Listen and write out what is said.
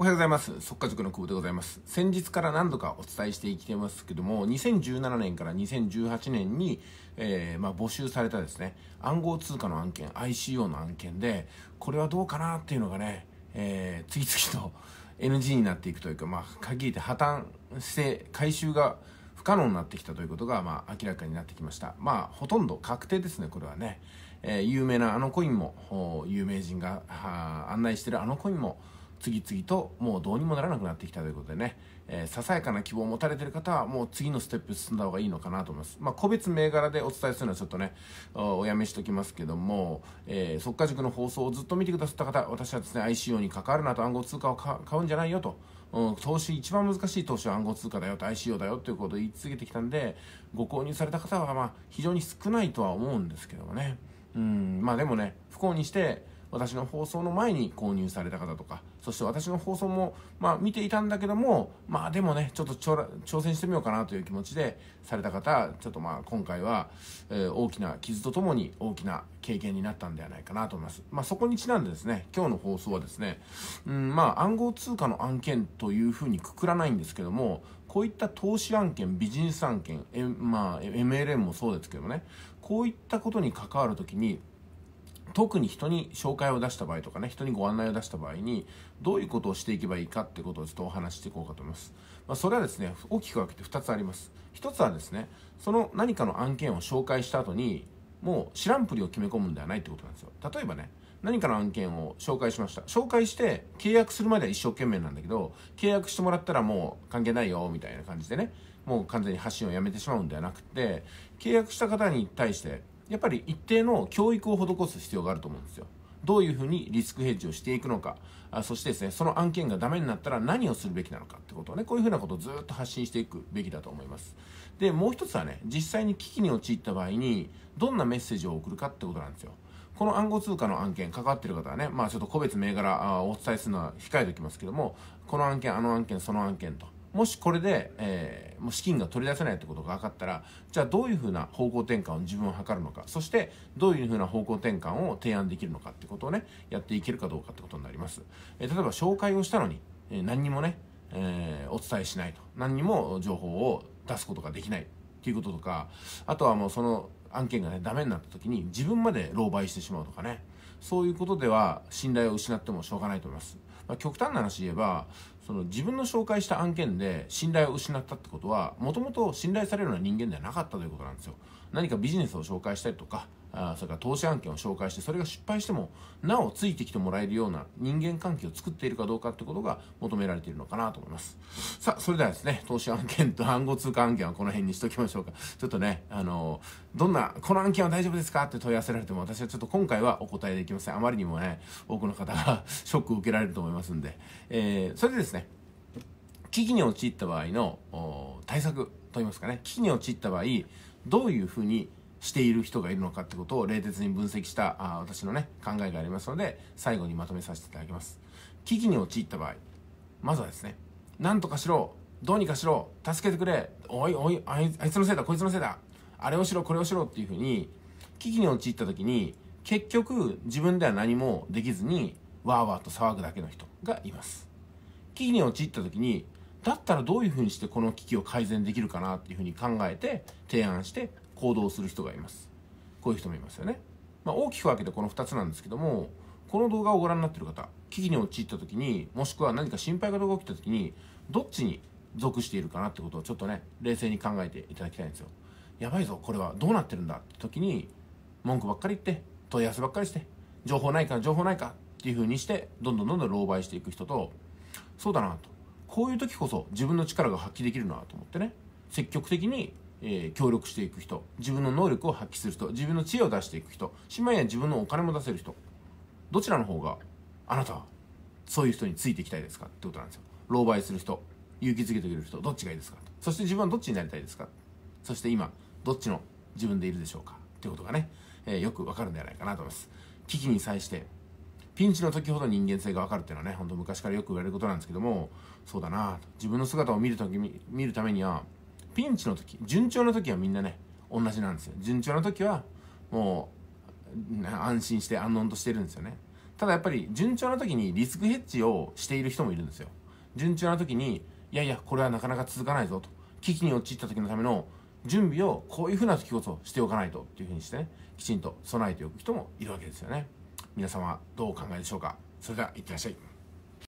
おはようございます。速化塾の久保でございます。先日から何度かお伝えしてきてますけども、2017年から2018年に、えー、まあ、募集されたですね、暗号通貨の案件、ICO の案件で、これはどうかなっていうのがね、えー、次々と NG になっていくというか、まあ、限りで破綻して、回収が不可能になってきたということが、まあ、明らかになってきました。まあ、ほとんど確定ですね、これはね。えー、有名なあのコインも、有名人が案内してるあのコインも、次々ともうどうにもならなくなってきたということでね、えー、ささやかな希望を持たれてる方はもう次のステップ進んだ方がいいのかなと思います。まあ、個別銘柄でお伝えするのはちょっとね、おやめしときますけども、えー、速化塾の放送をずっと見てくださった方、私はですね、ICO に関わるなと暗号通貨を買うんじゃないよと。うん、投資一番難しい投資は暗号通貨だよと ICO だよということを言い続けてきたんでご購入された方はまあ非常に少ないとは思うんですけどもねうんまあでもね不幸にして私の放送の前に購入された方とか、そして私の放送も、まあ見ていたんだけども、まあでもね、ちょっと挑戦してみようかなという気持ちでされた方、ちょっとまあ今回は、えー、大きな傷とともに大きな経験になったんではないかなと思います。まあそこにちなんでですね、今日の放送はですね、うん、まあ暗号通貨の案件というふうにくくらないんですけども、こういった投資案件、ビジネス案件、えまあ、MLM もそうですけどもね、こういったことに関わるときに、特に人に紹介を出した場合とかね、人にご案内を出した場合に、どういうことをしていけばいいかってことをちょっとお話していこうかと思います。まあ、それはですね、大きく分けて2つあります。1つはですね、その何かの案件を紹介した後に、もう知らんぷりを決め込むんではないってことなんですよ。例えばね、何かの案件を紹介しました。紹介して契約するまでは一生懸命なんだけど、契約してもらったらもう関係ないよ、みたいな感じでね、もう完全に発信をやめてしまうんではなくて、契約した方に対して、やっぱり一定の教育を施す必要があると思うんですよ。どういうふうにリスクヘッジをしていくのかあそしてですねその案件がダメになったら何をするべきなのかってことをねこういうふうなことをずっと発信していくべきだと思いますでもう一つはね実際に危機に陥った場合にどんなメッセージを送るかってことなんですよこの暗号通貨の案件関わってる方はねまあちょっと個別銘柄お伝えするのは控えておきますけどもこの案件あの案件その案件ともしこれで、えーもう資金が取り出せないってことが分かったらじゃあどういうふうな方向転換を自分を図るのかそしてどういうふうな方向転換を提案できるのかってことをねやっていけるかどうかってことになります、え例えば紹介をしたのに、え何にもね、えー、お伝えしないと何にも情報を出すことができないっていうこととかあとはもうその案件がねダメになった時に自分まで狼狽してしまうとかねそういうことでは信頼を失ってもしょうがないと思います、まあ、極端な話言えばその自分の紹介した案件で信頼を失ったってことはもともと信頼されるような人間ではなかったということなんですよ何かビジネスを紹介したりとかあそれから投資案件を紹介してそれが失敗してもなおついてきてもらえるような人間関係を作っているかどうかってことが求められているのかなと思いますさあそれではですね投資案件と暗号通貨案件はこの辺にしときましょうか ちょっとねあのどんなこの案件は大丈夫ですかって問い合わせられても私はちょっと今回はお答えできませんあまりにもね多くの方が ショックを受けられると思いますんで、えー、それでですね危機に陥った場合の対策といいますかね危機に陥った場合どういうふうにしている人がいるのかってことを冷徹に分析したあ私のね考えがありますので最後にまとめさせていただきます危機に陥った場合まずはですね何とかしろどうにかしろ助けてくれおいおいあいつのせいだこいつのせいだあれをしろこれをしろっていうふうに危機に陥った時に結局自分では何もできずにわーわーと騒ぐだけの人がいます危機に陥った時にだったらどういうふうにしてこの危機を改善できるかなっていうふうに考えて提案して行動する人がいます。こういう人もいますよね。まあ、大きく分けてこの2つなんですけども、この動画をご覧になってる方、危機に陥った時に、もしくは何か心配事が起きた時に、どっちに属しているかなってことをちょっとね、冷静に考えていただきたいんですよ。やばいぞ、これはどうなってるんだって時に、文句ばっかり言って、問い合わせばっかりして、情報ないか、情報ないかっていう風にして、どんどんどんどん狼狽していく人と、そうだなと。こういう時こそ自分の力が発揮できるなと思ってね、積極的にえー、協力していく人自分の能力を発揮する人自分の知恵を出していく人しいにや自分のお金も出せる人どちらの方があなたはそういう人についていきたいですかってことなんですよ狼狽する人勇気づけてくれる人どっちがいいですかそして自分はどっちになりたいですかそして今どっちの自分でいるでしょうかってことがね、えー、よくわかるんじゃないかなと思います危機に際してピンチの時ほど人間性がわかるっていうのはねほんと昔からよく言われることなんですけどもそうだな自分の姿を見る時見るためにはピンチの時順調の時はみんなね同じなんですよ順調の時はもう安心して安穏としてるんですよねただやっぱり順調な時にリスクヘッジをしている人もいるんですよ順調な時にいやいやこれはなかなか続かないぞと危機に陥った時のための準備をこういうふうな時こそしておかないとっていうふうにしてねきちんと備えておく人もいるわけですよね皆様どうお考えでしょうかそれではいってらっしゃい